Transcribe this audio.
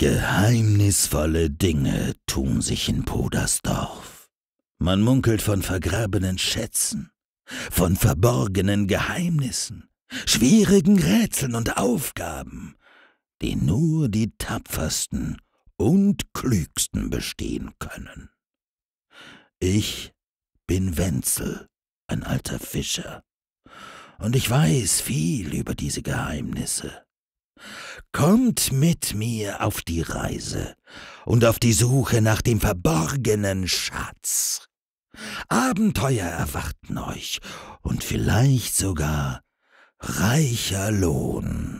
Geheimnisvolle Dinge tun sich in Podersdorf. Man munkelt von vergrabenen Schätzen, von verborgenen Geheimnissen, schwierigen Rätseln und Aufgaben, die nur die tapfersten und klügsten bestehen können. Ich bin Wenzel, ein alter Fischer, und ich weiß viel über diese Geheimnisse. Kommt mit mir auf die Reise und auf die Suche nach dem verborgenen Schatz. Abenteuer erwarten euch und vielleicht sogar reicher Lohn.